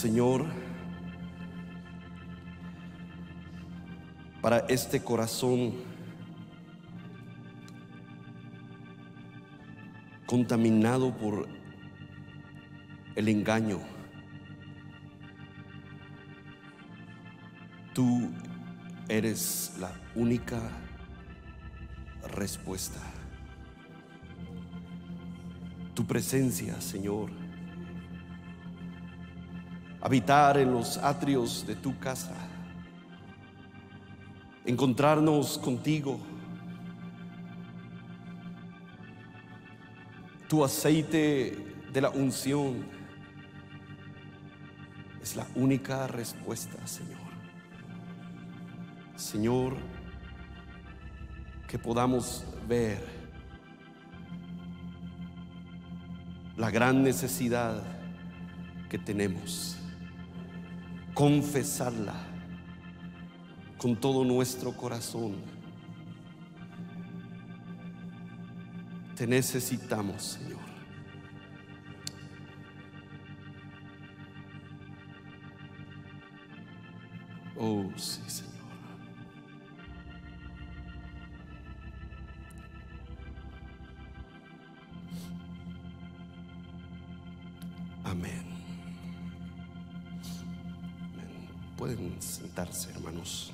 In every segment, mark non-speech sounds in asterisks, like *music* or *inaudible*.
Señor, para este corazón contaminado por el engaño. Tú eres la única respuesta. Tu presencia, Señor, habitar en los atrios de tu casa, encontrarnos contigo. Tu aceite de la unción es la única respuesta, Señor. Señor, que podamos ver la gran necesidad que tenemos confesarla con todo nuestro corazón. Te necesitamos, Señor. Oh, sí, Señor. hermanos.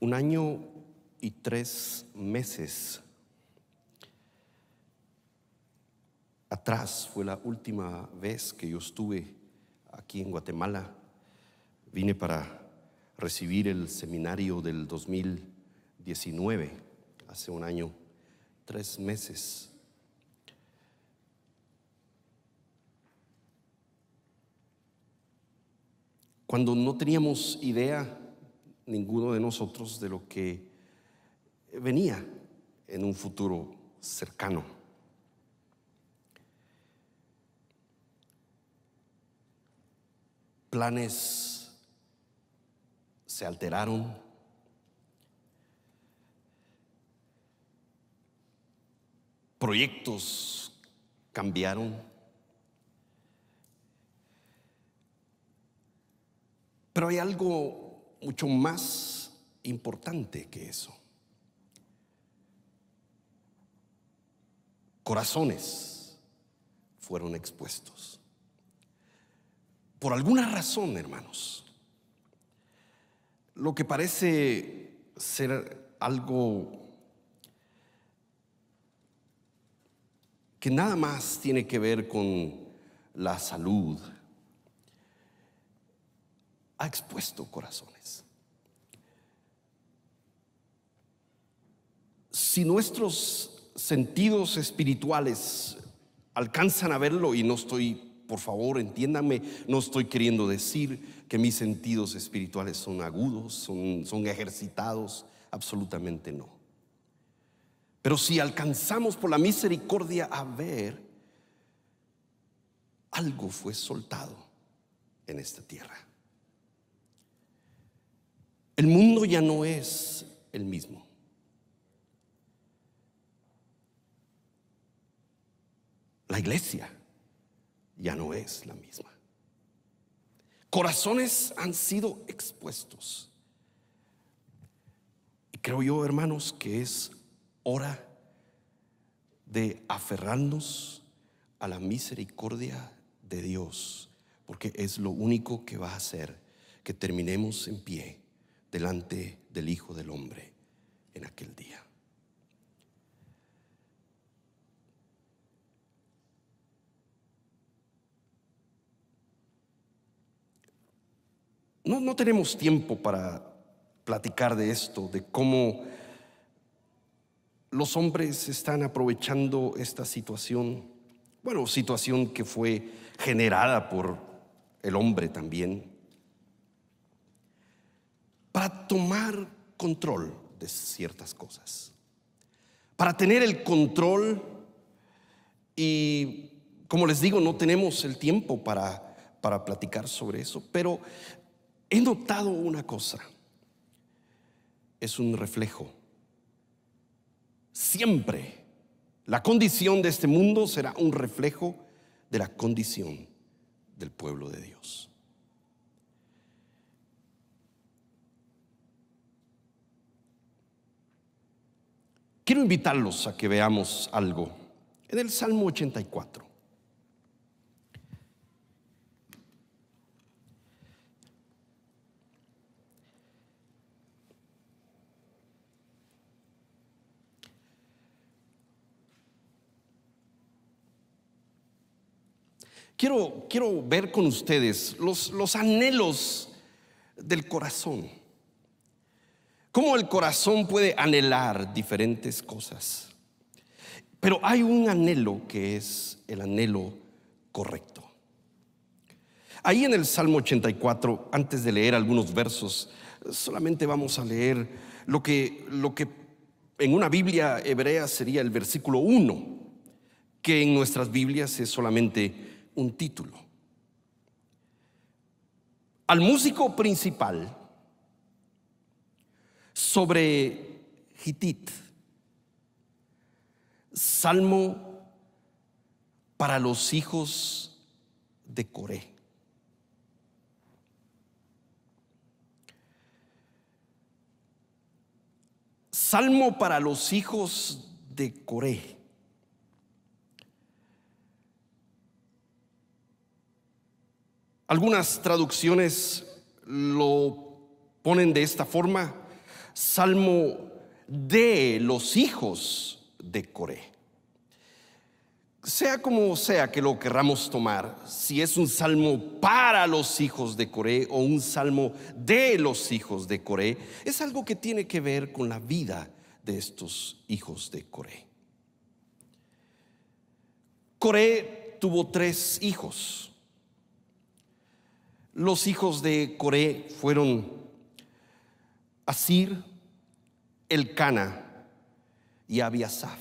un año y tres meses atrás fue la última vez que yo estuve aquí en Guatemala. Vine para recibir el seminario del 2019, hace un año, tres meses. Cuando no teníamos idea ninguno de nosotros de lo que venía en un futuro cercano. Planes se alteraron. Proyectos cambiaron. Pero hay algo mucho más importante que eso. Corazones fueron expuestos. Por alguna razón, hermanos, lo que parece ser algo que nada más tiene que ver con la salud, ha expuesto corazones. Si nuestros sentidos espirituales alcanzan a verlo, y no estoy, por favor, entiéndame no estoy queriendo decir que mis sentidos espirituales son agudos, son, son ejercitados, absolutamente no. Pero si alcanzamos por la misericordia a ver, algo fue soltado en esta tierra. El mundo ya no es el mismo. La iglesia ya no es la misma. Corazones han sido expuestos. Y creo yo, hermanos, que es hora de aferrarnos a la misericordia de Dios, porque es lo único que va a hacer que terminemos en pie delante del Hijo del Hombre en aquel día. No, tenemos tiempo para platicar de esto, de cómo los hombres están aprovechando esta situación, bueno, situación que fue generada por el hombre también, para tomar control de ciertas cosas, para tener el control y, como les digo, no tenemos el tiempo para, para platicar sobre eso, pero he notado una cosa, es un reflejo. Siempre la condición de este mundo será un reflejo de la condición del pueblo de Dios. Quiero invitarlos a que veamos algo en el Salmo 84. Quiero, quiero, ver con ustedes los, los anhelos del corazón. Cómo el corazón puede anhelar diferentes cosas. Pero hay un anhelo que es el anhelo correcto. Ahí en el Salmo 84, antes de leer algunos versos, solamente vamos a leer lo que, lo que en una Biblia hebrea sería el versículo 1, que en nuestras Biblias es solamente un título. Al músico principal, sobre Hitit. Salmo para los hijos de Coré. Salmo para los hijos de Coré. Algunas traducciones lo ponen de esta forma. Salmo de los hijos de Coré. Sea como sea que lo querramos tomar, si es un salmo para los hijos de Coré o un salmo de los hijos de Coré, es algo que tiene que ver con la vida de estos hijos de Coré. Coré tuvo tres hijos. Los hijos de Coré fueron Asir, Elcana y Abiasaf.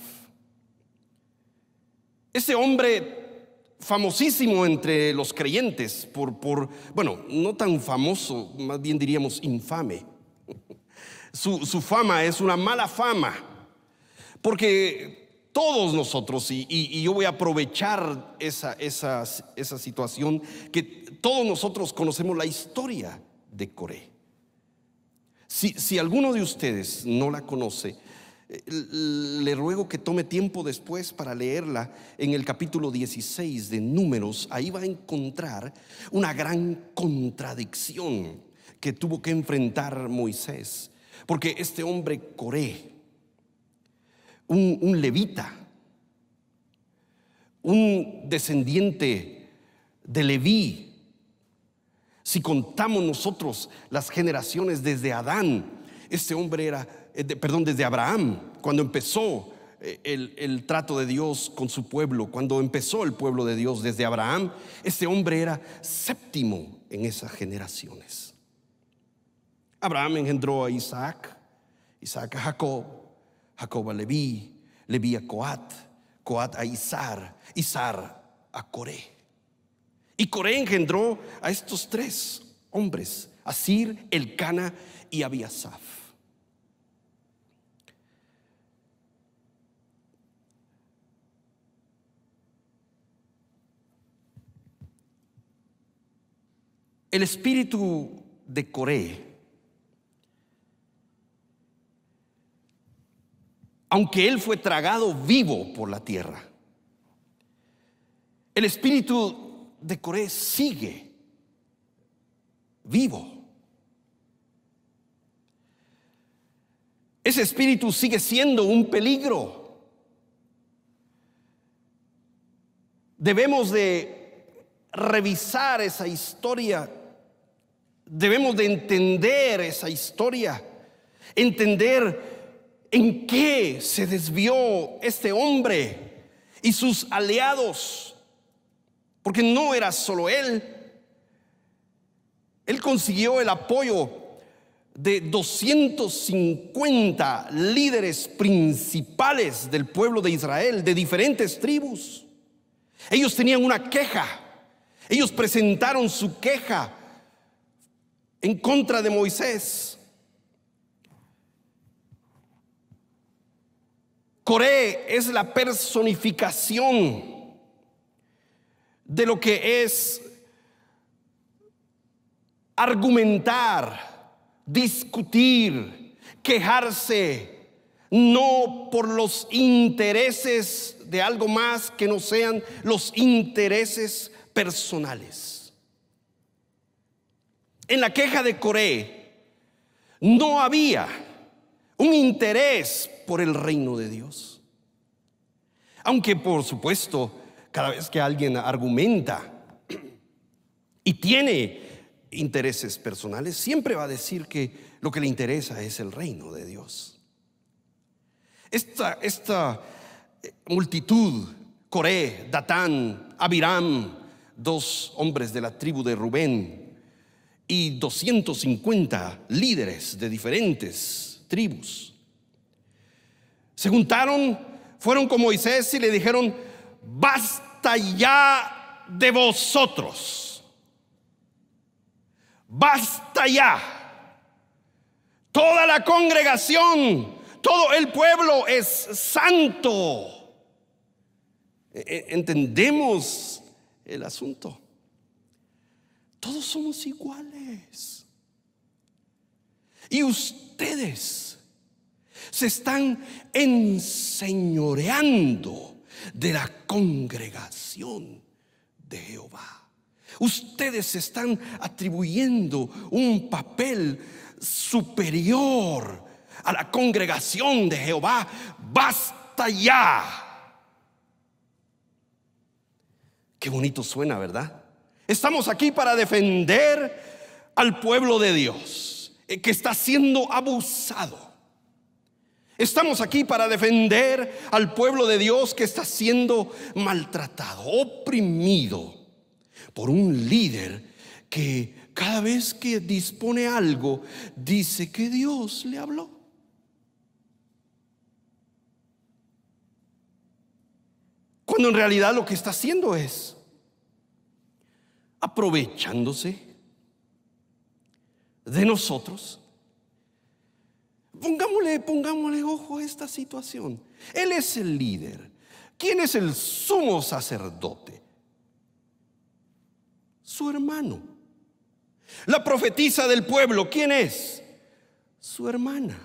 Ese hombre famosísimo entre los creyentes por, por, bueno, no tan famoso, más bien diríamos infame. *laughs* Su, fama es una mala fama, porque todos nosotros, y, yo voy a aprovechar esa, esa situación, que todos nosotros conocemos la historia de Corea. Si, alguno de ustedes no la conoce, eh, le ruego que tome tiempo después para leerla en el capítulo 16 de Números. Ahí va a encontrar una gran contradicción que tuvo que enfrentar Moisés. Porque este hombre Coré, un levita, un descendiente de Leví, si contamos nosotros las generaciones desde Adán, este hombre era, eh, perdón, desde Abraham, cuando empezó eh, el, trato de Dios con su pueblo, cuando empezó el pueblo de Dios desde Abraham, este hombre era séptimo en esas generaciones. Abraham engendró a Isaac, Isaac a Jacob, Jacob a Leví, Leví a Coat, Coat a Isar, Isar a Coré. Y Coré engendró a estos tres hombres, Asir, Elcana y Abiasaf. El espíritu de Coré, aunque él fue tragado vivo por la tierra, el espíritu de Coré sigue vivo. Ese espíritu sigue siendo un peligro. Debemos de revisar esa historia. Debemos de entender esa historia. Entender en qué se desvió este hombre y sus aliados porque no era solo él. Él consiguió el apoyo de 250 líderes principales del pueblo de Israel, de diferentes tribus. Ellos tenían una queja, ellos presentaron su queja en contra de Moisés. Coré es la personificación de lo que es argumentar, discutir, quejarse, no por los intereses de algo más que no sean los intereses personales. En la queja de Coré no había un interés por el reino de Dios. Aunque por supuesto cada vez que alguien argumenta y tiene intereses personales, siempre va a decir que lo que le interesa es el reino de Dios. Esta, esta eh, multitud, Coré, Datán, Abiram, dos hombres de la tribu de Rubén y 250 líderes de diferentes tribus, se juntaron, fueron con Moisés y le dijeron, basta ya de vosotros. Basta ya. Toda la congregación, todo el pueblo es santo. E, e, entendemos el asunto. Todos somos iguales. Y ustedes se están enseñoreando de la congregación de Jehová. Ustedes están atribuyendo un papel superior a la congregación de Jehová. Basta ya. Qué bonito suena, ¿verdad? Estamos aquí para defender al pueblo de Dios eh, que está siendo abusado. Estamos aquí para defender al pueblo de Dios que está siendo maltratado, oprimido por un líder que cada vez que dispone algo dice que Dios le habló. Cuando en realidad lo que está haciendo es aprovechándose de nosotros Pongámosle, pongámosle ojo a esta situación. Él es el líder. ¿Quién es el sumo sacerdote? Su hermano. La profetisa del pueblo, ¿quién es? Su hermana.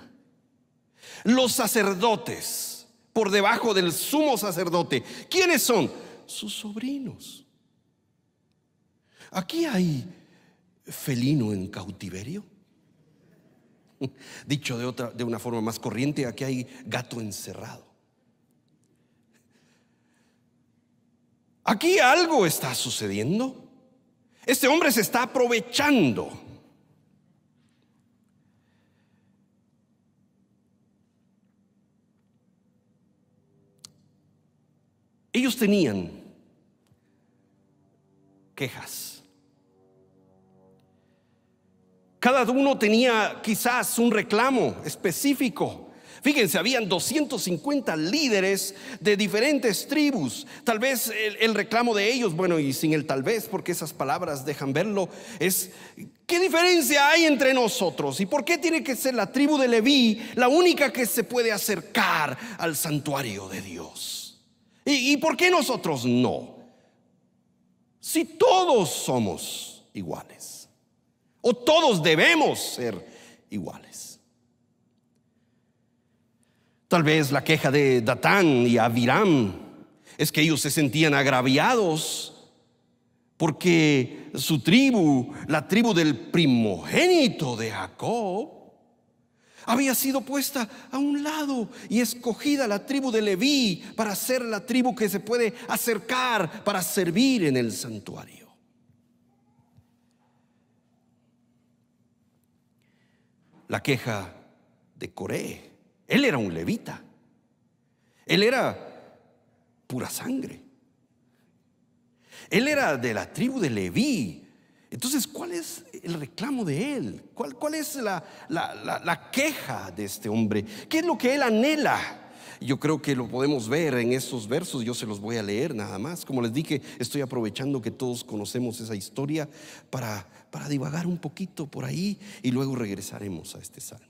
Los sacerdotes, por debajo del sumo sacerdote, ¿quiénes son? Sus sobrinos. Aquí hay felino en cautiverio. *laughs* Dicho de, otra, de una forma más corriente, aquí hay gato encerrado. Aquí algo está sucediendo. Este hombre se está aprovechando. Ellos tenían quejas. Cada uno tenía quizás un reclamo específico. Fíjense, habían 250 líderes de diferentes tribus. Tal vez el, reclamo de ellos, bueno, y sin el tal vez, porque esas palabras dejan verlo, es, ¿qué diferencia hay entre nosotros? ¿Y por qué tiene que ser la tribu de Leví la única que se puede acercar al santuario de Dios? y por qué nosotros no? Si todos somos iguales. O todos debemos ser iguales. Tal vez la queja de Datán y Aviram es que ellos se sentían agraviados porque su tribu, la tribu del primogénito de Jacob, había sido puesta a un lado y escogida la tribu de Leví para ser la tribu que se puede acercar para servir en el santuario. la queja de Coré. Él era un levita. Él era pura sangre. Él era de la tribu de Leví. Entonces, ¿cuál es el reclamo de él? ¿Cuál, es la, la, queja de este hombre? ¿Qué es lo que él anhela? Yo creo que lo podemos ver en esos versos, yo se los voy a leer nada más. Como les dije, estoy aprovechando que todos conocemos esa historia para para divagar un poquito por ahí y luego regresaremos a este salmo.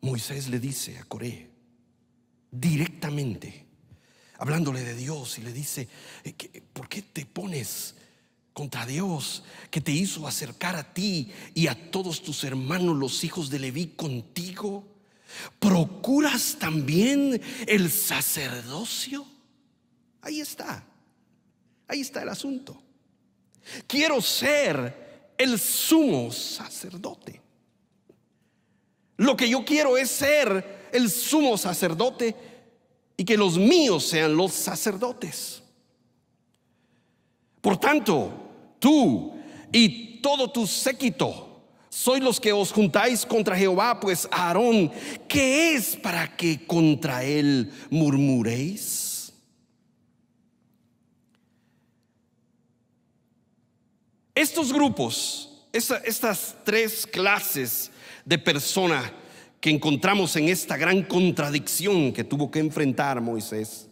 Moisés le dice a Coré directamente, hablándole de Dios, y le dice, eh, ¿por qué te pones contra Dios que te hizo acercar a ti y a todos tus hermanos los hijos de Leví contigo? ¿Procuras también el sacerdocio? Ahí está. Ahí está el asunto. Quiero ser el sumo sacerdote. Lo que yo quiero es ser el sumo sacerdote y que los míos sean los sacerdotes. Por tanto, tú y todo tu séquito, sois los que os juntáis contra Jehová, pues Aarón, ¿qué es para que contra él murmuréis? Estos grupos, estas tres clases de personas que encontramos en esta gran contradicción que tuvo que enfrentar Moisés,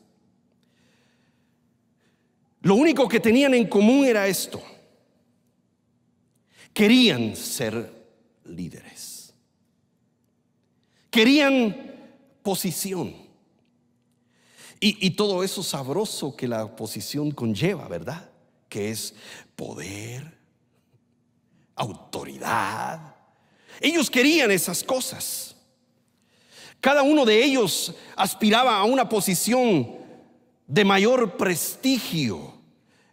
lo único que tenían en común era esto Querían ser líderes. Querían posición. Y, todo eso sabroso que la posición conlleva, ¿verdad? Que es poder, autoridad. Ellos querían esas cosas. Cada uno de ellos aspiraba a una posición de mayor prestigio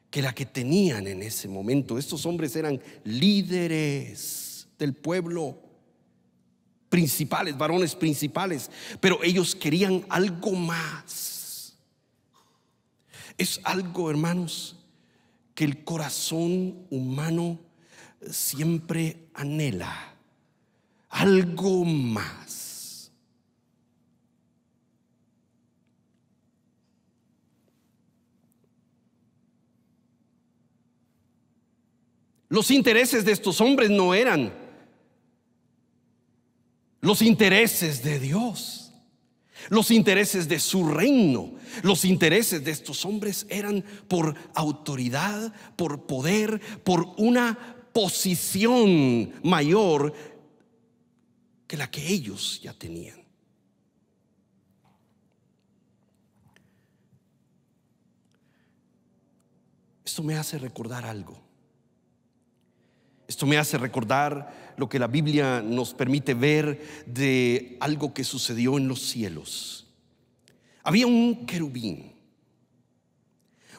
que la que tenían en ese momento. Estos hombres eran líderes del pueblo, principales, varones principales, pero ellos querían algo más. Es algo, hermanos, que el corazón humano siempre anhela, algo más. Los intereses de estos hombres no eran los intereses de Dios, los intereses de su reino, los intereses de estos hombres eran por autoridad, por poder, por una posición mayor que la que ellos ya tenían. Esto me hace recordar algo. Esto me hace recordar lo que la Biblia nos permite ver de algo que sucedió en los cielos. Había un querubín,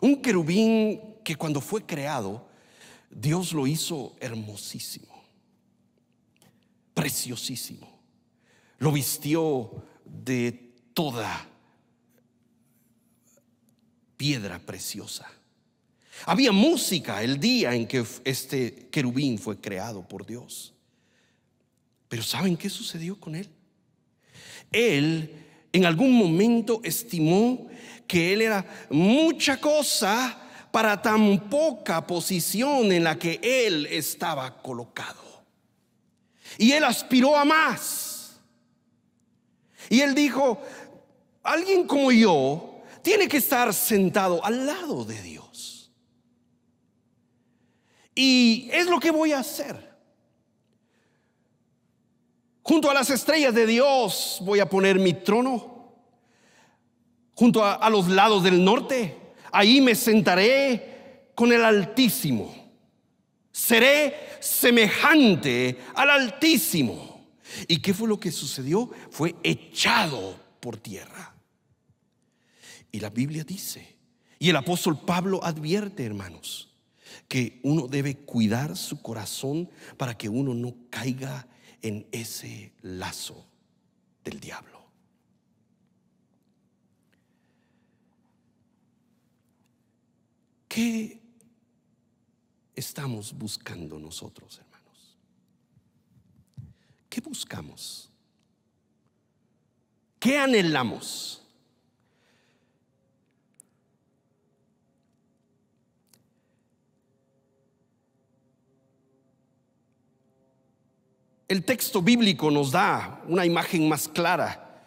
un querubín que cuando fue creado, Dios lo hizo hermosísimo, preciosísimo. Lo vistió de toda piedra preciosa. Había música el día en que este querubín fue creado por Dios. Pero ¿saben qué sucedió con él? Él en algún momento estimó que él era mucha cosa para tan poca posición en la que él estaba colocado. Y él aspiró a más. Y él dijo, alguien como yo tiene que estar sentado al lado de Dios. Y es lo que voy a hacer. Junto a las estrellas de Dios voy a poner mi trono. Junto a, los lados del norte, ahí me sentaré con el Altísimo. Seré semejante al Altísimo. ¿Y qué fue lo que sucedió? Fue echado por tierra. Y la Biblia dice, y el apóstol Pablo advierte, hermanos, que uno debe cuidar su corazón para que uno no caiga en ese lazo del diablo. ¿Qué estamos buscando nosotros, hermanos? ¿Qué buscamos? ¿Qué anhelamos? El texto bíblico nos da una imagen más clara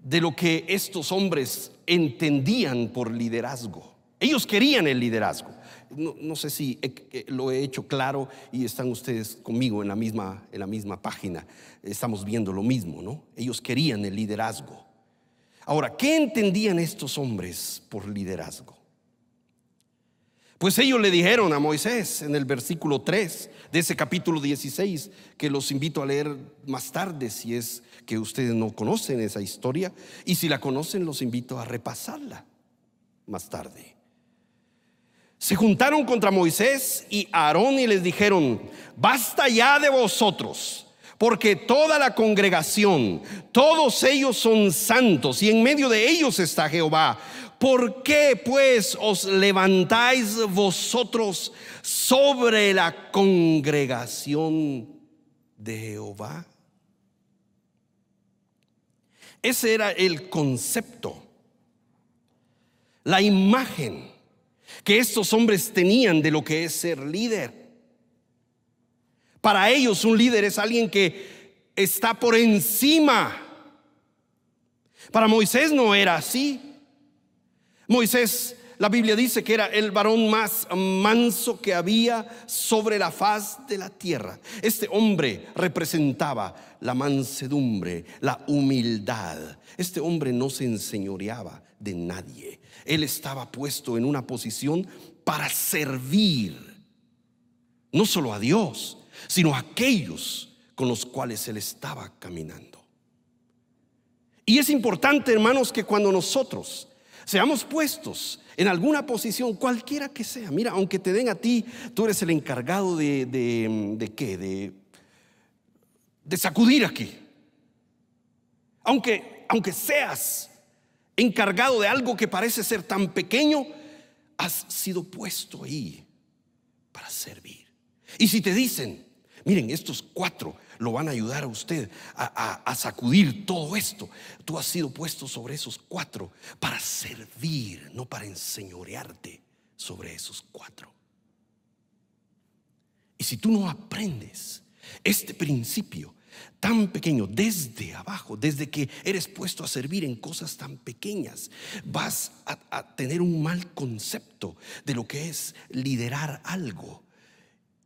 de lo que estos hombres entendían por liderazgo. Ellos querían el liderazgo. No, sé si lo he hecho claro y están ustedes conmigo en la, misma, en la misma página. Estamos viendo lo mismo, ¿no? Ellos querían el liderazgo. Ahora, ¿qué entendían estos hombres por liderazgo? Pues ellos le dijeron a Moisés en el versículo 3, de ese capítulo 16, que los invito a leer más tarde si es que ustedes no conocen esa historia, y si la conocen los invito a repasarla más tarde. Se juntaron contra Moisés y Aarón y les dijeron, basta ya de vosotros porque toda la congregación, todos ellos son santos y en medio de ellos está Jehová. ¿Por qué pues os levantáis vosotros sobre la congregación de Jehová? Ese era el concepto, la imagen que estos hombres tenían de lo que es ser líder. Para ellos un líder es alguien que está por encima. Para Moisés no era así. Moisés, la Biblia dice que era el varón más manso que había sobre la faz de la tierra. Este hombre representaba la mansedumbre, la humildad. Este hombre no se enseñoreaba de nadie. Él estaba puesto en una posición para servir, no solo a Dios, sino a aquellos con los cuales él estaba caminando. Y es importante, hermanos, que cuando nosotros Seamos puestos en alguna posición, cualquiera que sea. Mira, aunque te den a ti, tú eres el encargado de, de, qué? De, de sacudir aquí. Aunque, aunque seas encargado de algo que parece ser tan pequeño, has sido puesto ahí para servir. Y si te dicen, miren, estos cuatro lo van a ayudar a usted a, sacudir todo esto. Tú has sido puesto sobre esos cuatro para servir, no para enseñorearte sobre esos cuatro. Y si tú no aprendes este principio tan pequeño desde abajo, desde que eres puesto a servir en cosas tan pequeñas, vas a tener un mal concepto de lo que es liderar algo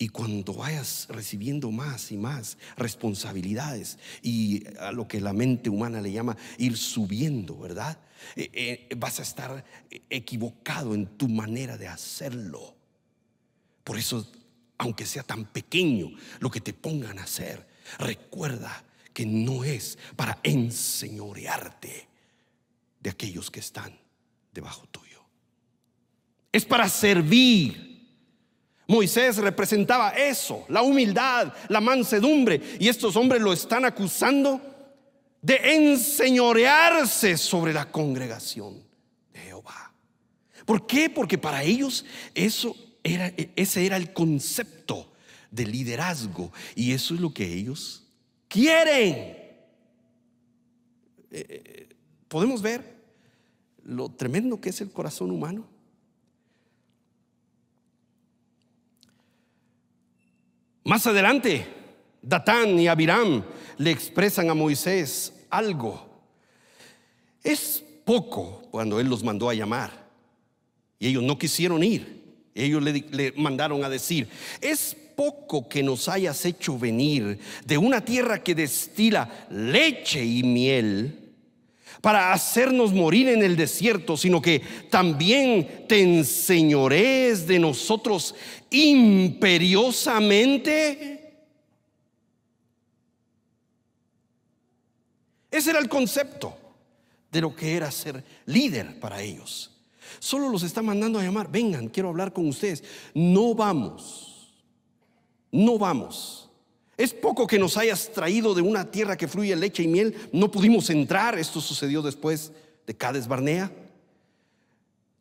y cuando vayas recibiendo más y más responsabilidades y a lo que la mente humana le llama ir subiendo, ¿verdad? Eh, eh, vas a estar equivocado en tu manera de hacerlo. Por eso, aunque sea tan pequeño lo que te pongan a hacer, recuerda que no es para enseñorearte de aquellos que están debajo tuyo. Es para servir Moisés representaba eso, la humildad, la mansedumbre. Y estos hombres lo están acusando de enseñorearse sobre la congregación de Jehová. ¿Por qué? Porque para ellos eso era, ese era el concepto de liderazgo. Y eso es lo que ellos quieren. Eh, eh, podemos ver lo tremendo que es el corazón humano. Más adelante, Datán y Abiram le expresan a Moisés algo. Es poco cuando él los mandó a llamar. Y ellos no quisieron ir. Ellos le, mandaron a decir, es poco que nos hayas hecho venir de una tierra que destila leche y miel para hacernos morir en el desierto, sino que también te enseñorees de nosotros imperiosamente. Ese era el concepto de lo que era ser líder para ellos. Solo los está mandando a llamar, vengan, quiero hablar con ustedes. No vamos, no vamos es poco que nos hayas traído de una tierra que fluye leche y miel. No pudimos entrar. Esto sucedió después de Cades Barnea.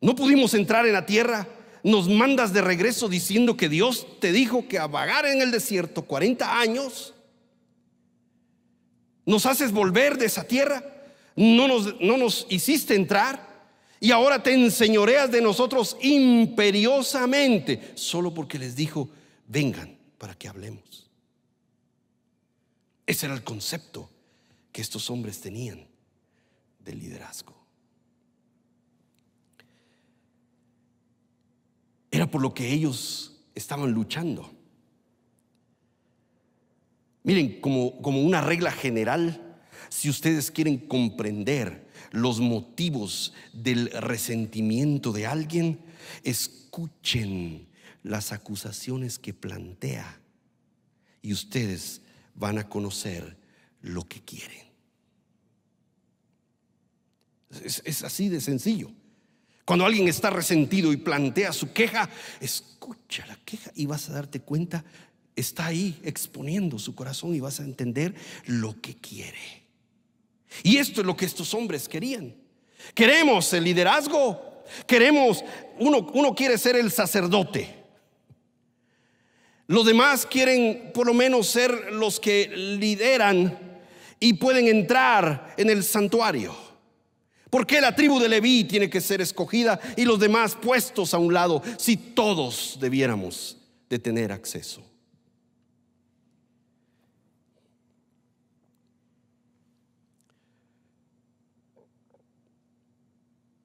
No pudimos entrar en la tierra. Nos mandas de regreso diciendo que Dios te dijo que a en el desierto 40 años. Nos haces volver de esa tierra. No nos, no nos hiciste entrar. Y ahora te enseñoreas de nosotros imperiosamente. Solo porque les dijo, vengan para que hablemos. Ese era el concepto que estos hombres tenían del liderazgo. Era por lo que ellos estaban luchando. Miren, como, como una regla general, si ustedes quieren comprender los motivos del resentimiento de alguien, escuchen las acusaciones que plantea y ustedes van a conocer lo que quieren. Es, así de sencillo. Cuando alguien está resentido y plantea su queja, escucha la queja y vas a darte cuenta, está ahí exponiendo su corazón y vas a entender lo que quiere. Y esto es lo que estos hombres querían. Queremos el liderazgo, queremos, uno, uno quiere ser el sacerdote los demás quieren por lo menos ser los que lideran y pueden entrar en el santuario. ¿Por qué la tribu de Leví tiene que ser escogida y los demás puestos a un lado si todos debiéramos de tener acceso?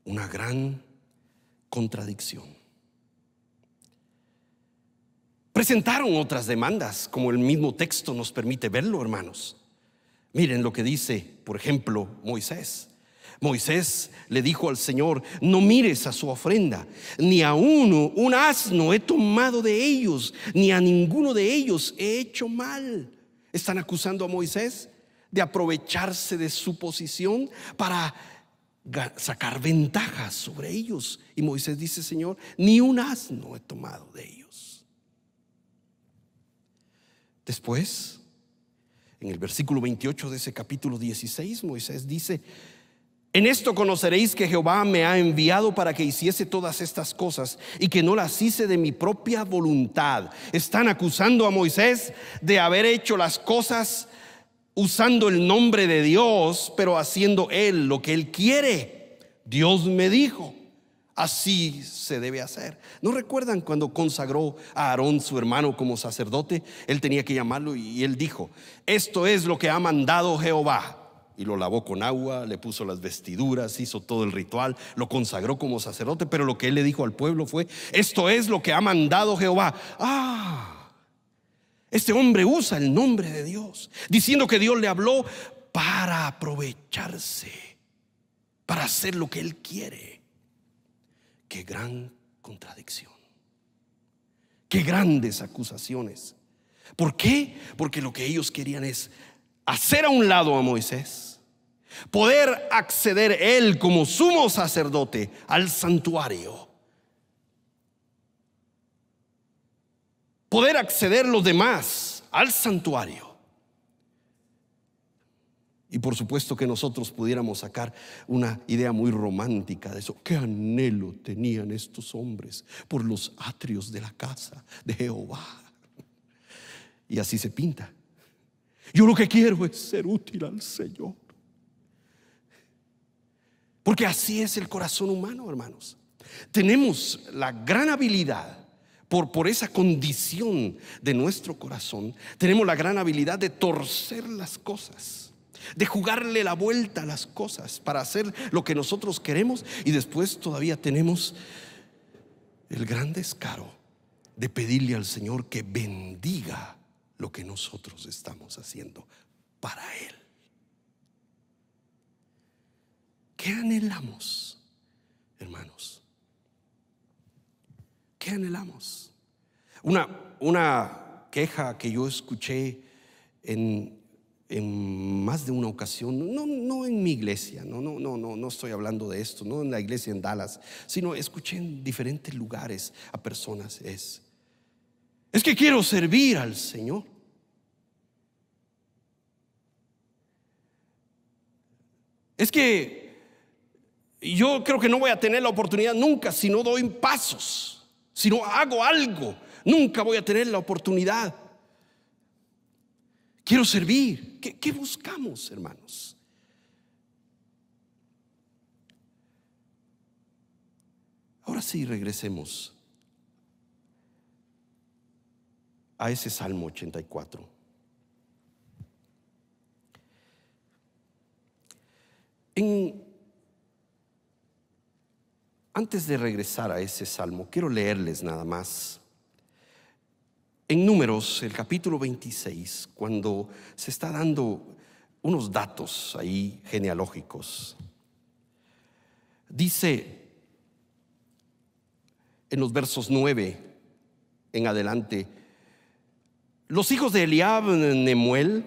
Una gran contradicción. Presentaron otras demandas, como el mismo texto nos permite verlo, hermanos. Miren lo que dice, por ejemplo, Moisés. Moisés le dijo al Señor, no mires a su ofrenda, ni a uno, un asno he tomado de ellos, ni a ninguno de ellos he hecho mal. Están acusando a Moisés de aprovecharse de su posición para sacar ventajas sobre ellos. Y Moisés dice, Señor, ni un asno he tomado de ellos. Después, en el versículo 28 de ese capítulo 16, Moisés dice, en esto conoceréis que Jehová me ha enviado para que hiciese todas estas cosas y que no las hice de mi propia voluntad. Están acusando a Moisés de haber hecho las cosas usando el nombre de Dios, pero haciendo él lo que él quiere. Dios me dijo. Así se debe hacer. ¿No recuerdan cuando consagró a Aarón su hermano como sacerdote? Él tenía que llamarlo y él dijo, esto es lo que ha mandado Jehová. Y lo lavó con agua, le puso las vestiduras, hizo todo el ritual, lo consagró como sacerdote, pero lo que él le dijo al pueblo fue, esto es lo que ha mandado Jehová. Ah, este hombre usa el nombre de Dios, diciendo que Dios le habló para aprovecharse, para hacer lo que él quiere. Qué gran contradicción. Qué grandes acusaciones. ¿Por qué? Porque lo que ellos querían es hacer a un lado a Moisés, poder acceder él como sumo sacerdote al santuario, poder acceder los demás al santuario. Y por supuesto que nosotros pudiéramos sacar una idea muy romántica de eso. ¿Qué anhelo tenían estos hombres por los atrios de la casa de Jehová? Y así se pinta. Yo lo que quiero es ser útil al Señor. Porque así es el corazón humano, hermanos. Tenemos la gran habilidad por, por, esa condición de nuestro corazón, tenemos la gran habilidad de torcer las cosas de jugarle la vuelta a las cosas para hacer lo que nosotros queremos y después todavía tenemos el gran descaro de pedirle al Señor que bendiga lo que nosotros estamos haciendo para Él. ¿Qué anhelamos, hermanos? ¿Qué anhelamos? Una, una queja que yo escuché en, en más de una ocasión, no, no en mi iglesia, no, no, no, no, no estoy hablando de esto, no en la iglesia en Dallas, sino escuché en diferentes lugares a personas es, es que quiero servir al Señor. Es que yo creo que no voy a tener la oportunidad nunca si no doy pasos, si no hago algo, nunca voy a tener la oportunidad. Quiero servir. ¿Qué, buscamos, hermanos? Ahora sí, regresemos a ese Salmo 84. antes de regresar a ese salmo, quiero leerles nada más en números, el capítulo 26, cuando se está dando unos datos ahí genealógicos, dice en los versos 9 en adelante, los hijos de Eliab, Nemuel,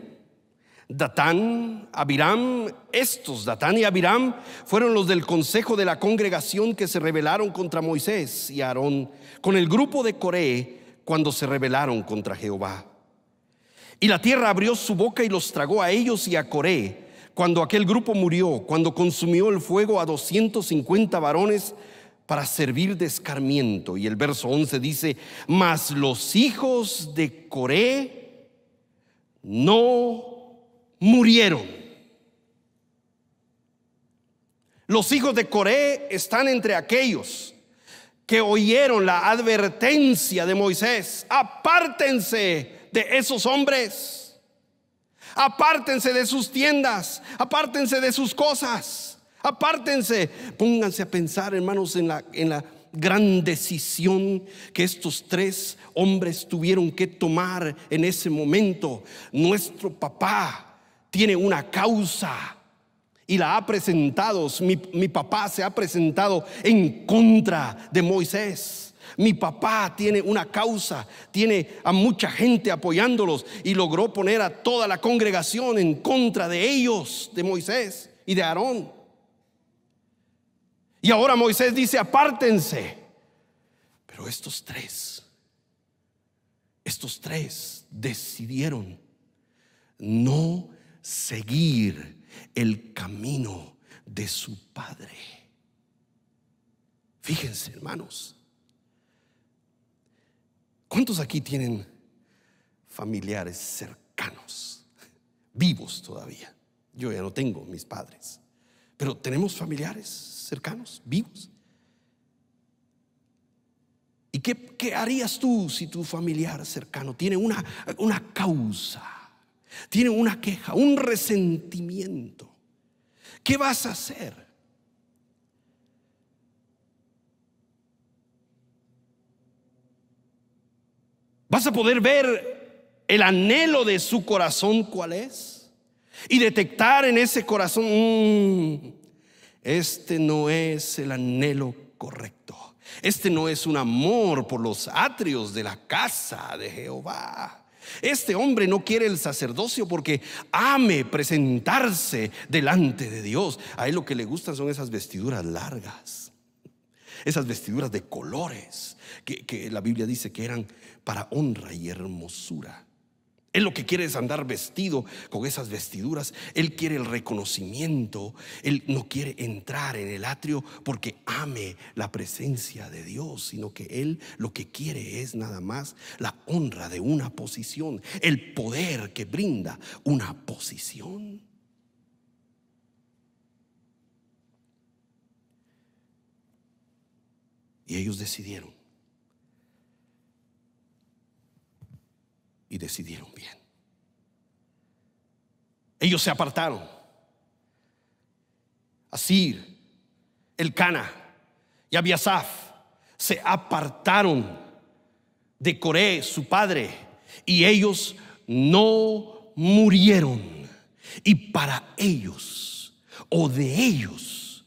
Datán, Abiram, estos, Datán y Abiram, fueron los del consejo de la congregación que se rebelaron contra Moisés y Aarón, con el grupo de Coré, cuando se rebelaron contra Jehová. Y la tierra abrió su boca y los tragó a ellos y a Coré, cuando aquel grupo murió, cuando consumió el fuego a 250 varones para servir de escarmiento. Y el verso 11 dice, mas los hijos de Coré no murieron. Los hijos de Coré están entre aquellos que oyeron la advertencia de Moisés, apártense de esos hombres, apártense de sus tiendas, apártense de sus cosas, apártense, pónganse a pensar hermanos en la, en la gran decisión que estos tres hombres tuvieron que tomar en ese momento. Nuestro papá tiene una causa y la ha presentado. Mi, papá se ha presentado en contra de Moisés. Mi papá tiene una causa, tiene a mucha gente apoyándolos y logró poner a toda la congregación en contra de ellos, de Moisés y de Aarón. Y ahora Moisés dice, apártense. Pero estos tres, estos tres decidieron no seguir el camino de su Padre. Fíjense, hermanos. ¿Cuántos aquí tienen familiares cercanos, vivos todavía? Yo ya no tengo mis padres, pero tenemos familiares cercanos, vivos. ¿Y qué, harías tú si tu familiar cercano tiene una causa? Tiene una queja, un resentimiento. ¿Qué vas a hacer? ¿Vas a poder ver el anhelo de su corazón cuál es? Y detectar en ese corazón, mm, este no es el anhelo correcto. Este no es un amor por los atrios de la casa de Jehová. Este hombre no quiere el sacerdocio porque ame presentarse delante de Dios. A él lo que le gustan son esas vestiduras largas, esas vestiduras de colores, que, que la Biblia dice que eran para honra y hermosura. Él lo que quiere es andar vestido con esas vestiduras. Él quiere el reconocimiento. Él no quiere entrar en el atrio porque ame la presencia de Dios, sino que Él lo que quiere es nada más la honra de una posición, el poder que brinda una posición. Y ellos decidieron y decidieron bien. Ellos se apartaron. Asir, el Cana y Abiasaf se apartaron de Coré, su padre, y ellos no murieron. Y para ellos o de ellos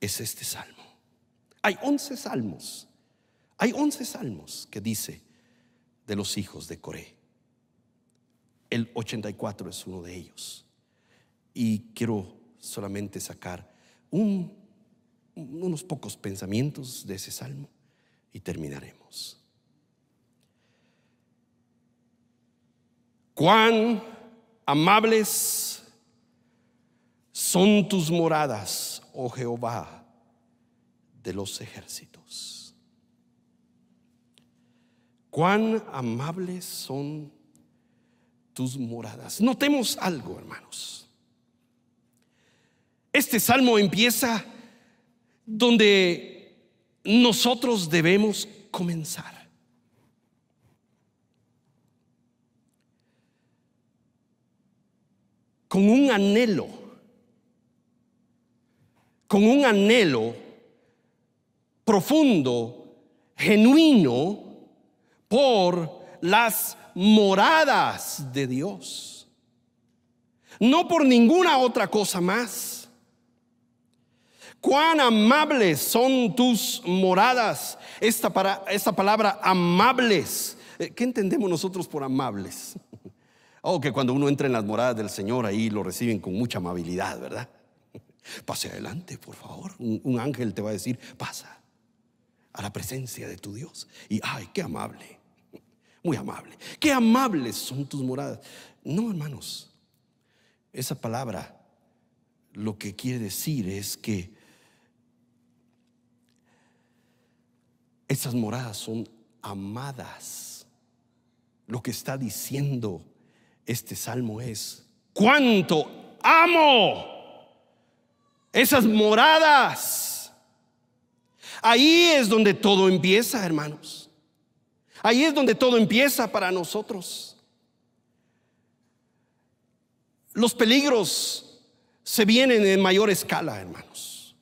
es este salmo. Hay once salmos. Hay once salmos que dice de los hijos de Coré. El 84 es uno de ellos. Y quiero solamente sacar unos pocos pensamientos de ese salmo y terminaremos. Cuán amables son tus moradas, oh Jehová, de los ejércitos. Cuán amables son tus moradas. Notemos algo, hermanos. Este salmo empieza donde nosotros debemos comenzar. Con un anhelo, con un anhelo profundo, genuino, por las moradas de Dios, no por ninguna otra cosa más. Cuán amables son tus moradas. Esta, para, esta palabra amables, eh, ¿qué entendemos nosotros por amables? *laughs* Oh, que cuando uno entra en las moradas del Señor ahí lo reciben con mucha amabilidad, ¿verdad? *laughs* Pase adelante, por favor. Un, un ángel te va a decir, pasa a la presencia de tu Dios. Y, ay, qué amable muy amable. Qué amables son tus moradas. No, hermanos, esa palabra lo que quiere decir es que esas moradas son amadas. Lo que está diciendo este salmo es, cuánto amo esas moradas. Ahí es donde todo empieza, hermanos. Ahí es donde todo empieza para nosotros. Los peligros se vienen en mayor escala, hermanos.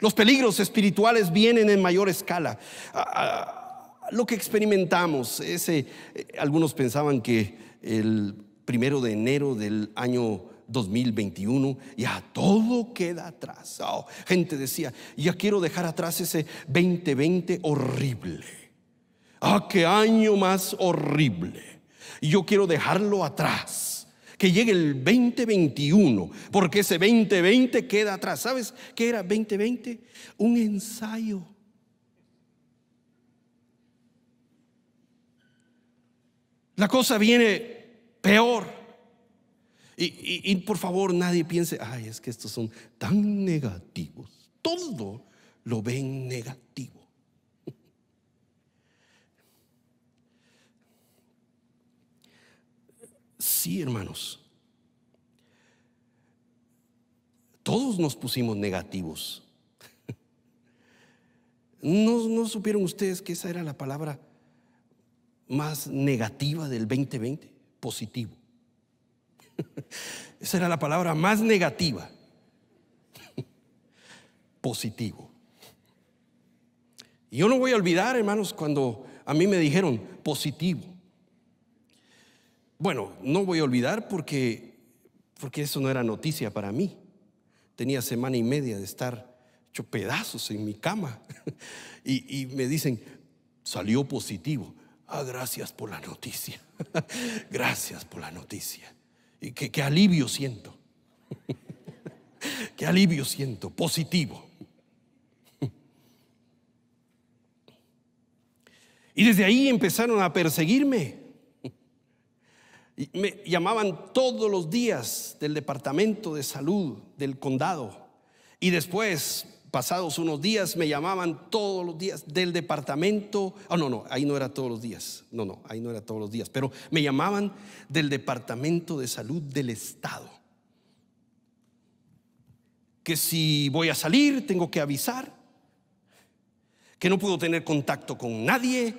Los peligros espirituales vienen en mayor escala. Ah, ah, lo que experimentamos, ese, eh, algunos pensaban que el primero de enero del año 2021, ya todo queda atrás. Oh, gente decía, ya quiero dejar atrás ese 2020 horrible. Ah, qué año más horrible. Yo quiero dejarlo atrás. Que llegue el 2021, porque ese 2020 queda atrás. ¿Sabes qué era 2020? Un ensayo. La cosa viene peor. Y, y, por favor, nadie piense, ay, es que estos son tan negativos. Todo lo ven negativo. Sí, hermanos. Todos nos pusimos negativos. ¿No, supieron ustedes que esa era la palabra más negativa del 2020? Positivo. *laughs* Esa era la palabra más negativa. *laughs* Positivo. yo no voy a olvidar, hermanos, cuando a mí me dijeron positivo. Bueno, no voy a olvidar porque, porque eso no era noticia para mí. Tenía semana y media de estar hecho pedazos en mi cama. *laughs* y, me dicen, salió positivo. Ah, gracias por la noticia. *laughs* gracias por la noticia. Y qué, qué alivio siento. *laughs* qué alivio siento, positivo. y desde ahí empezaron a perseguirme me llamaban todos los días del departamento de salud del condado. Y después, pasados unos días, me llamaban todos los días del departamento. Oh, no, no, ahí no era todos los días. No, no, ahí no era todos los días. Pero me llamaban del departamento de salud del estado. Que si voy a salir, tengo que avisar. Que no puedo tener contacto con nadie.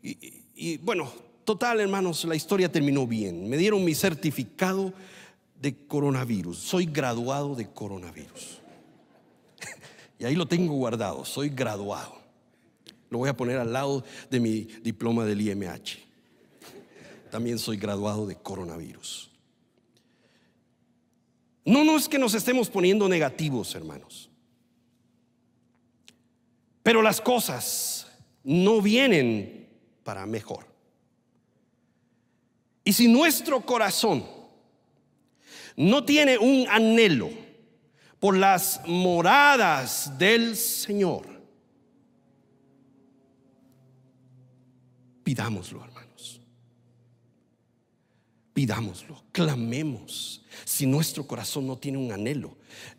y bueno, Total, hermanos, la historia terminó bien. Me dieron mi certificado de coronavirus. Soy graduado de coronavirus. *laughs* y ahí lo tengo guardado. Soy graduado. Lo voy a poner al lado de mi diploma del IMH. También soy graduado de coronavirus. No, no es que nos estemos poniendo negativos, hermanos. Pero las cosas no vienen para mejor. Y si nuestro corazón no tiene un anhelo por las moradas del Señor, pidámoslo, hermanos. Pidámoslo, clamemos. Si nuestro corazón no tiene un anhelo,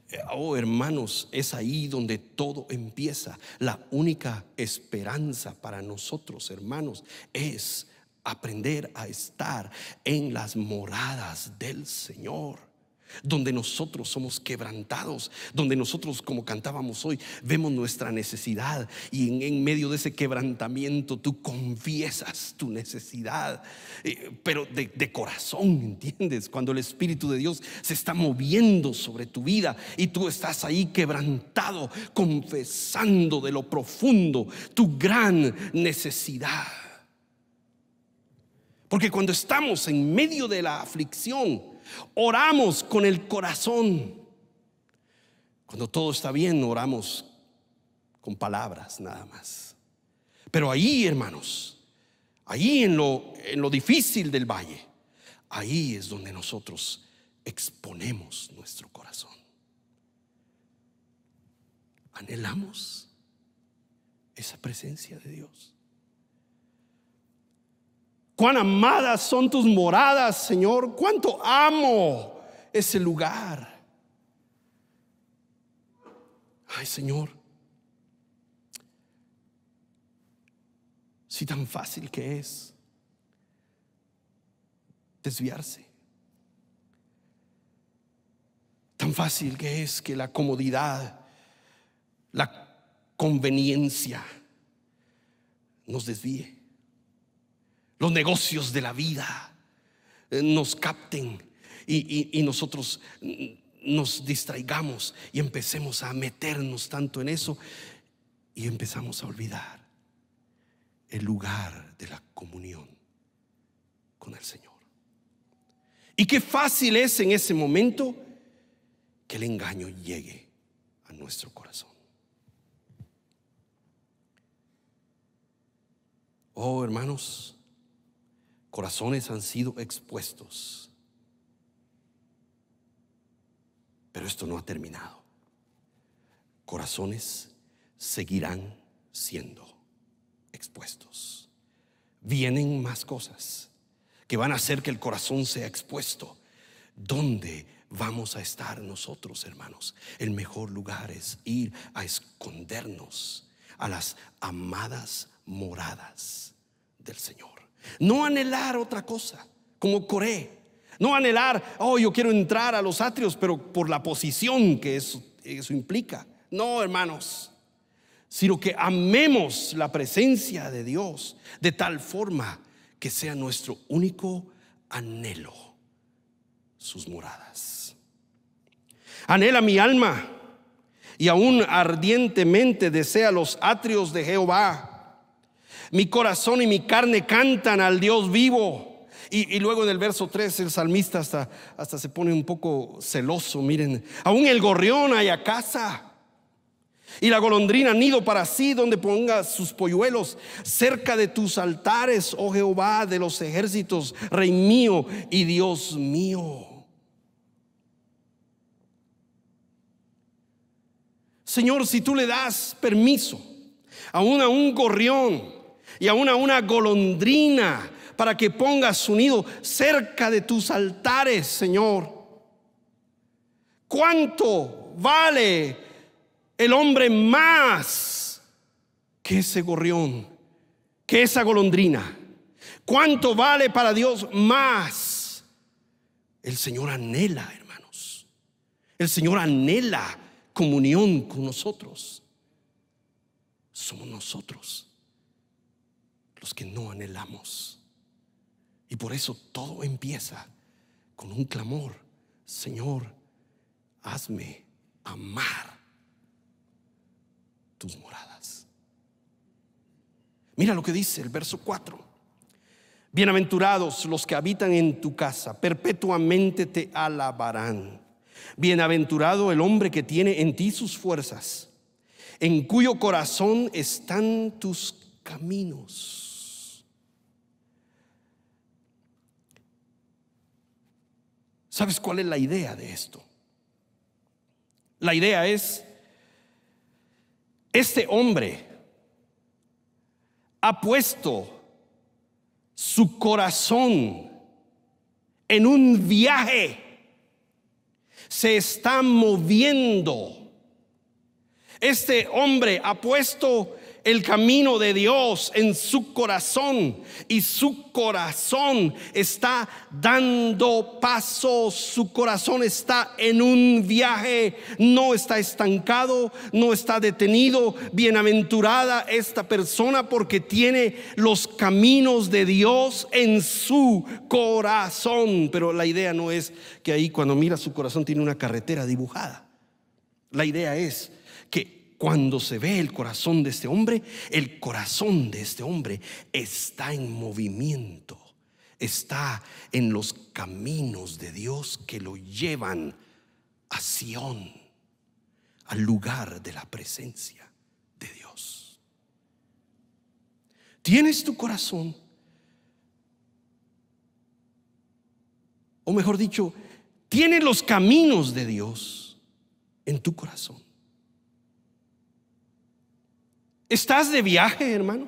eh, oh hermanos, es ahí donde todo empieza. La única esperanza para nosotros, hermanos, es aprender a estar en las moradas del Señor donde nosotros somos quebrantados, donde nosotros, como cantábamos hoy, vemos nuestra necesidad y en, medio de ese quebrantamiento tú confiesas tu necesidad, eh, pero de, de, corazón, ¿entiendes? Cuando el Espíritu de Dios se está moviendo sobre tu vida y tú estás ahí quebrantado, confesando de lo profundo tu gran necesidad. Porque cuando estamos en medio de la aflicción, oramos con el corazón. Cuando todo está bien, oramos con palabras nada más. Pero ahí, hermanos, ahí en lo, en lo difícil del valle, ahí es donde nosotros exponemos nuestro corazón. Anhelamos esa presencia de Dios. Cuán amadas son tus moradas, Señor. Cuánto amo ese lugar. Ay, Señor. Si tan fácil que es desviarse. Tan fácil que es que la comodidad, la conveniencia nos desvíe los negocios de la vida eh, nos capten y, nosotros mm, nos distraigamos y empecemos a meternos tanto en eso y empezamos a olvidar el lugar de la comunión con el Señor. Y qué fácil es en ese momento que el engaño llegue a nuestro corazón. Oh, hermanos, corazones han sido expuestos. Pero esto no ha terminado. Corazones seguirán siendo expuestos. Vienen más cosas que van a hacer que el corazón sea expuesto. ¿Dónde vamos a estar nosotros, hermanos? El mejor lugar es ir a escondernos a las amadas moradas del Señor. No anhelar otra cosa, como Coré. No anhelar, oh, yo quiero entrar a los atrios, pero por la posición que eso, implica. No, hermanos, sino que amemos la presencia de Dios de tal forma que sea nuestro único anhelo, sus moradas. Anhela mi alma y aún ardientemente desea los atrios de Jehová mi corazón y mi carne cantan al Dios vivo. Y, luego en el verso 3 el salmista hasta, hasta se pone un poco celoso, miren, aún el gorrión hay a casa. Y la golondrina nido para sí, donde ponga sus polluelos, cerca de tus altares, oh Jehová de los ejércitos, Rey mío y Dios mío. Señor, si tú le das permiso aún a un gorrión y a una golondrina para que ponga su nido cerca de tus altares, Señor. ¿Cuánto vale el hombre más que ese gorrión, que esa golondrina? ¿Cuánto vale para Dios más? El Señor anhela, hermanos. El Señor anhela comunión con nosotros. Somos nosotros que no anhelamos. Y por eso todo empieza con un clamor, Señor, hazme amar tus moradas. Mira lo que dice el verso 4. Bienaventurados los que habitan en tu casa, perpetuamente te alabarán. Bienaventurado el hombre que tiene en ti sus fuerzas, en cuyo corazón están tus caminos. ¿Sabes cuál es la idea de esto? La idea es, este hombre ha puesto su corazón en un viaje, se está moviendo. Este hombre ha puesto el camino de Dios en su corazón y su corazón está dando pasos, su corazón está en un viaje, no está estancado, no está detenido. Bienaventurada esta persona porque tiene los caminos de Dios en su corazón. Pero la idea no es que ahí cuando mira su corazón tiene una carretera dibujada. La idea es cuando se ve el corazón de este hombre, el corazón de este hombre está en movimiento, está en los caminos de Dios que lo llevan a Sión, al lugar de la presencia de Dios. Tienes tu corazón, o mejor dicho, tienes los caminos de Dios en tu corazón. ¿Estás de viaje, hermano?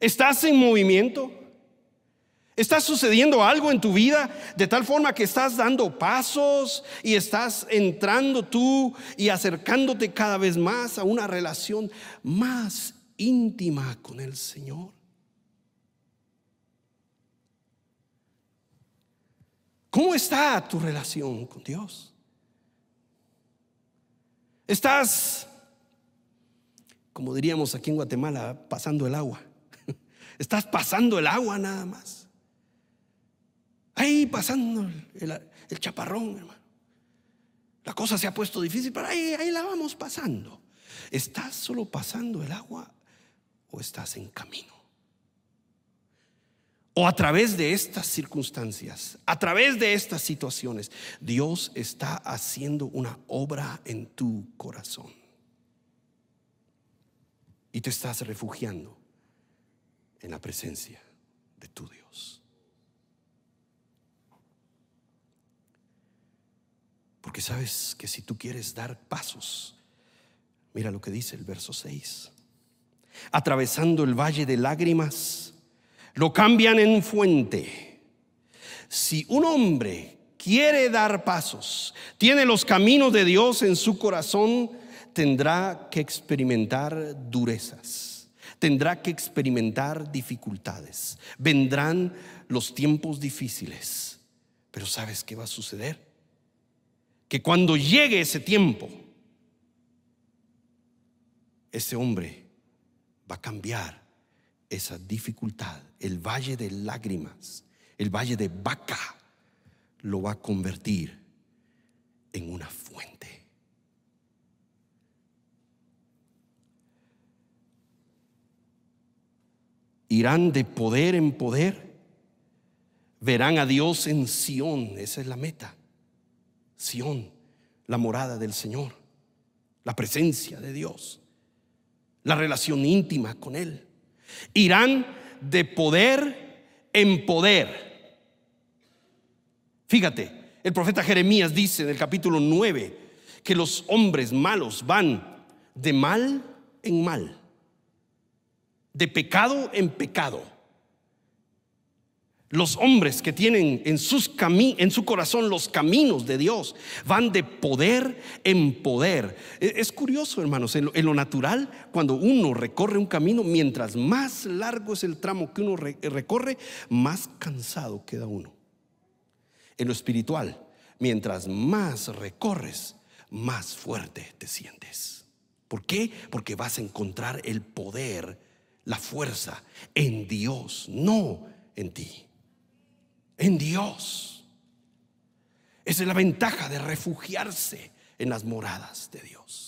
¿Estás en movimiento? Está sucediendo algo en tu vida de tal forma que estás dando pasos y estás entrando tú y acercándote cada vez más a una relación más íntima con el Señor. ¿Cómo está tu relación con Dios? ¿Estás como diríamos aquí en Guatemala, pasando el agua. *laughs* Estás pasando el agua nada más. Ahí pasando el, chaparrón, hermano. La cosa se ha puesto difícil, pero ahí la vamos pasando. ¿Estás solo pasando el agua o estás en camino? O a través de estas circunstancias, a través de estas situaciones, Dios está haciendo una obra en tu corazón. Y te estás refugiando en la presencia de tu Dios. Porque sabes que si tú quieres dar pasos, mira lo que dice el verso 6, atravesando el valle de lágrimas, lo cambian en fuente. Si un hombre quiere dar pasos, tiene los caminos de Dios en su corazón, tendrá que experimentar durezas, tendrá que experimentar dificultades, vendrán los tiempos difíciles, pero ¿sabes qué va a suceder? Que cuando llegue ese tiempo, ese hombre va a cambiar esa dificultad, el valle de lágrimas, el valle de vaca, lo va a convertir en una fuente. Irán de poder en poder. Verán a Dios en Sión. Esa es la meta. Sión, la morada del Señor. La presencia de Dios. La relación íntima con Él. Irán de poder en poder. Fíjate, el profeta Jeremías dice en el capítulo 9 que los hombres malos van de mal en mal de pecado en pecado. Los hombres que tienen en, su corazón los caminos de Dios van de poder en poder. E-, es curioso, hermanos, en lo, natural, cuando uno recorre un camino, mientras más largo es el tramo que uno recorre, más cansado queda uno. En lo espiritual, mientras más recorres, más fuerte te sientes. ¿Por qué? Porque vas a encontrar el poder la fuerza en Dios, no en ti. En Dios. Esa es la ventaja de refugiarse en las moradas de Dios.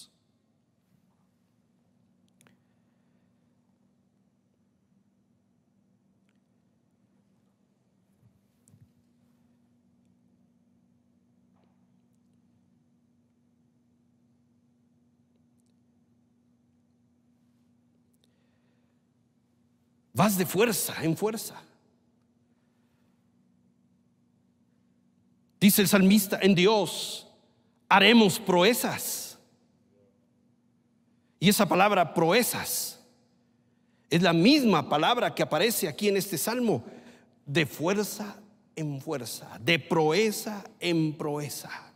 Vas de fuerza en fuerza. Dice el salmista, en Dios haremos proezas. Y esa palabra proezas es la misma palabra que aparece aquí en este salmo, de fuerza en fuerza, de proeza en proeza.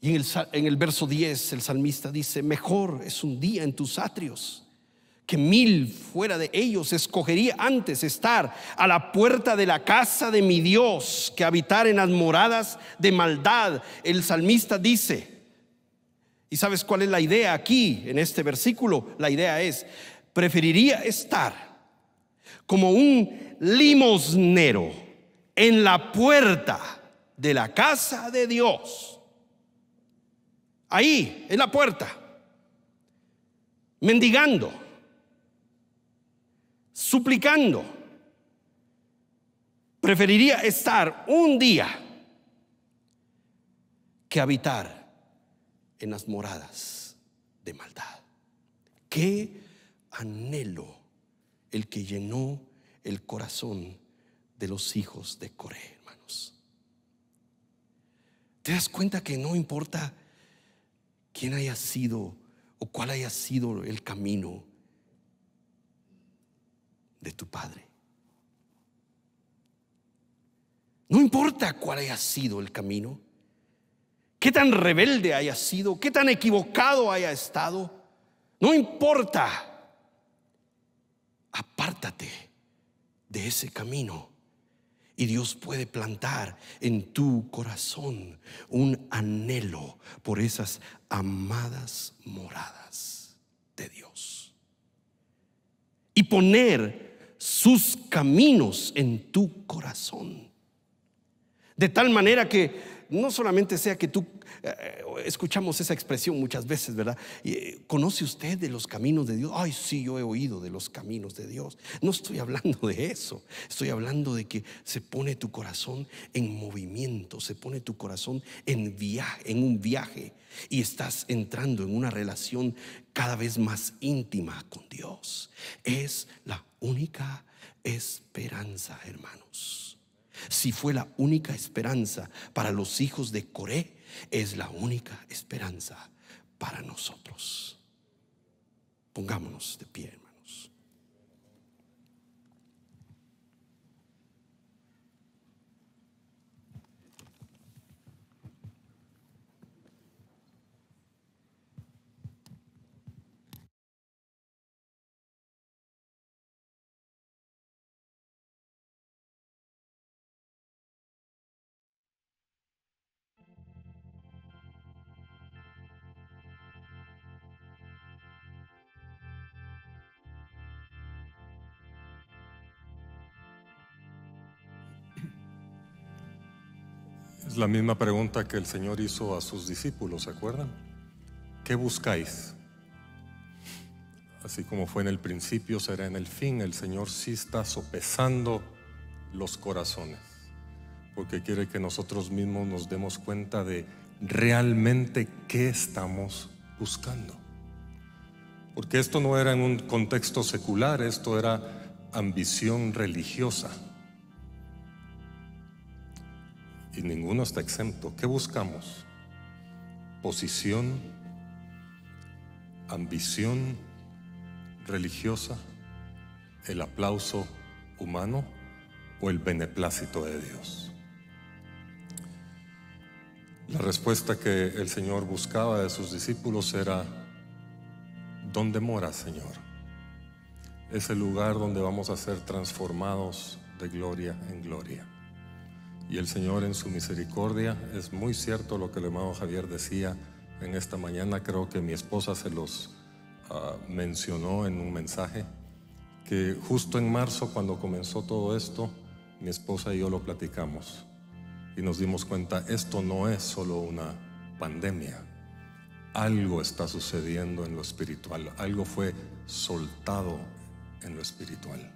Y en el, en el verso 10 el salmista dice, mejor es un día en tus atrios que mil fuera de ellos. Escogería antes estar a la puerta de la casa de mi Dios que habitar en las moradas de maldad. El salmista dice, ¿y sabes cuál es la idea aquí en este versículo? La idea es, preferiría estar como un limosnero en la puerta de la casa de Dios ahí, en la puerta, mendigando, suplicando. Preferiría estar un día que habitar en las moradas de maldad. Qué anhelo el que llenó el corazón de los hijos de Corea, hermanos. ¿Te das cuenta que no importa quién haya sido o cuál haya sido el camino de tu Padre. No importa cuál haya sido el camino, qué tan rebelde haya sido, qué tan equivocado haya estado, no importa, apártate de ese camino y Dios puede plantar en tu corazón un anhelo por esas amadas moradas de Dios. Y poner sus caminos en tu corazón. De tal manera que no solamente sea que tú, eh, escuchamos esa expresión muchas veces, ¿verdad? Eh, ¿Conoce usted de los caminos de Dios? Ay, sí, yo he oído de los caminos de Dios. No estoy hablando de eso, estoy hablando de que se pone tu corazón en movimiento, se pone tu corazón en, viaje, en un viaje y estás entrando en una relación cada vez más íntima con Dios. Es la única esperanza, hermanos. Si fue la única esperanza para los hijos de Coré, es la única esperanza para nosotros. Pongámonos de pie. la misma pregunta que el Señor hizo a sus discípulos, ¿se acuerdan? ¿Qué buscáis? Así como fue en el principio, será en el fin. El Señor sí está sopesando los corazones, porque quiere que nosotros mismos nos demos cuenta de realmente qué estamos buscando. Porque esto no era en un contexto secular, esto era ambición religiosa y ninguno está exento. ¿Qué buscamos? Posición, ambición religiosa, el aplauso humano o el beneplácito de Dios. La respuesta que el Señor buscaba de sus discípulos era, ¿dónde mora, Señor? Es el lugar donde vamos a ser transformados de gloria en gloria. Y el Señor en su misericordia, es muy cierto lo que el hermano Javier decía en esta mañana, creo que mi esposa se los ah, mencionó en un mensaje, que justo en marzo cuando comenzó todo esto, mi esposa y yo lo platicamos y nos dimos cuenta, esto no es solo una pandemia, algo está sucediendo en lo espiritual, algo fue soltado en lo espiritual.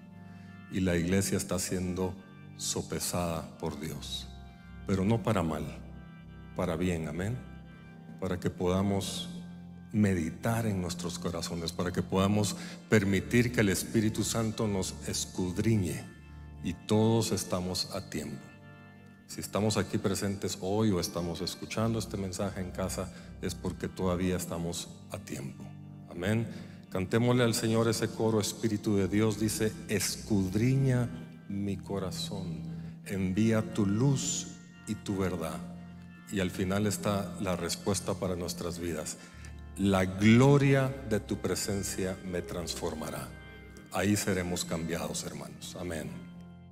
Y la iglesia está siendo sopesada por Dios, pero no para mal, para bien, amén, para que podamos meditar en nuestros corazones, para que podamos permitir que el Espíritu Santo nos escudriñe y todos estamos a tiempo. Si estamos aquí presentes hoy o estamos escuchando este mensaje en casa, es porque todavía estamos a tiempo. Amén. Cantémosle al Señor ese coro, Espíritu de Dios, dice, escudriña mi corazón, envía tu luz y tu verdad. Y al final está la respuesta para nuestras vidas. La gloria de tu presencia me transformará. Ahí seremos cambiados, hermanos. Amén.